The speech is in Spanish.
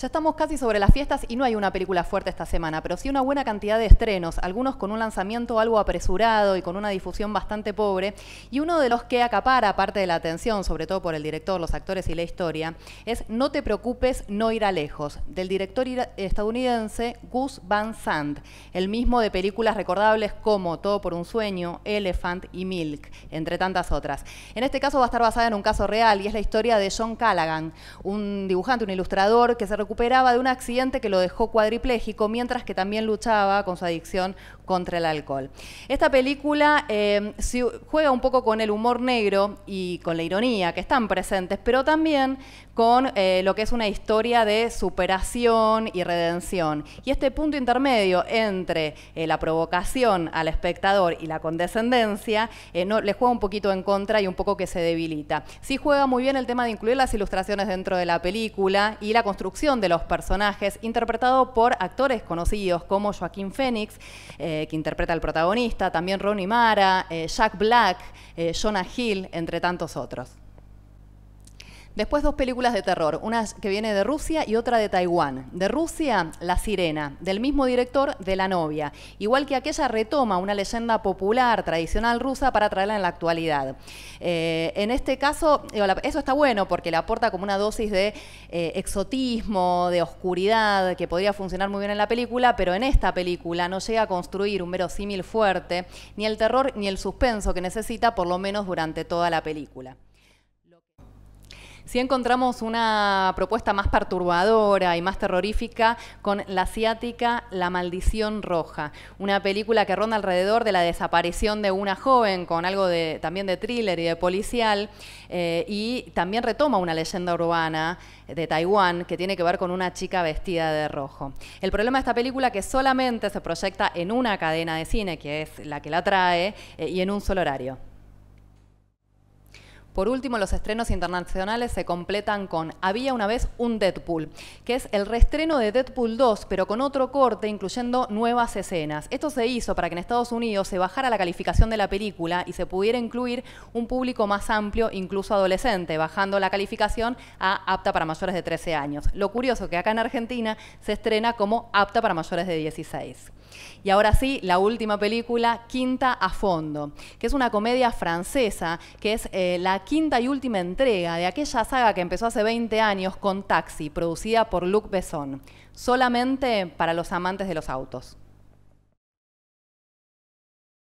Ya estamos casi sobre las fiestas y no hay una película fuerte esta semana, pero sí una buena cantidad de estrenos, algunos con un lanzamiento algo apresurado y con una difusión bastante pobre. Y uno de los que acapara parte de la atención, sobre todo por el director, los actores y la historia, es No te preocupes, no irá lejos, del director estadounidense Gus Van Sant, el mismo de películas recordables como Todo por un sueño, Elephant y Milk, entre tantas otras. En este caso va a estar basada en un caso real y es la historia de John Callaghan, un dibujante, un ilustrador que se recuperaba de un accidente que lo dejó cuadripléjico, mientras que también luchaba con su adicción contra el alcohol. Esta película em, juega un poco con el humor negro y con la ironía que están presentes, pero también con eh, lo que es una historia de superación y redención. Y este punto intermedio entre eh, la provocación al espectador y la condescendencia eh, no, le juega un poquito en contra y un poco que se debilita. Sí juega muy bien el tema de incluir las ilustraciones dentro de la película y la construcción de los personajes, interpretado por actores conocidos como Joaquín Phoenix, eh, que interpreta al protagonista, también Ronnie Mara, eh, Jack Black, eh, Jonah Hill, entre tantos otros. Después dos películas de terror, una que viene de Rusia y otra de Taiwán. De Rusia, La Sirena, del mismo director de La novia. Igual que aquella retoma una leyenda popular, tradicional rusa, para traerla en la actualidad. Eh, en este caso, eso está bueno porque le aporta como una dosis de eh, exotismo, de oscuridad, que podría funcionar muy bien en la película, pero en esta película no llega a construir un verosímil fuerte, ni el terror ni el suspenso que necesita, por lo menos durante toda la película. Si encontramos una propuesta más perturbadora y más terrorífica con la asiática La Maldición Roja, una película que ronda alrededor de la desaparición de una joven con algo de, también de thriller y de policial eh, y también retoma una leyenda urbana de Taiwán que tiene que ver con una chica vestida de rojo. El problema de esta película que solamente se proyecta en una cadena de cine que es la que la trae eh, y en un solo horario. Por último, los estrenos internacionales se completan con Había una vez un Deadpool, que es el reestreno de Deadpool 2, pero con otro corte incluyendo nuevas escenas. Esto se hizo para que en Estados Unidos se bajara la calificación de la película y se pudiera incluir un público más amplio, incluso adolescente, bajando la calificación a apta para mayores de 13 años. Lo curioso que acá en Argentina se estrena como apta para mayores de 16. Y ahora sí, la última película, Quinta a Fondo, que es una comedia francesa, que es eh, la quinta y última entrega de aquella saga que empezó hace 20 años con Taxi, producida por Luc Besson, solamente para los amantes de los autos.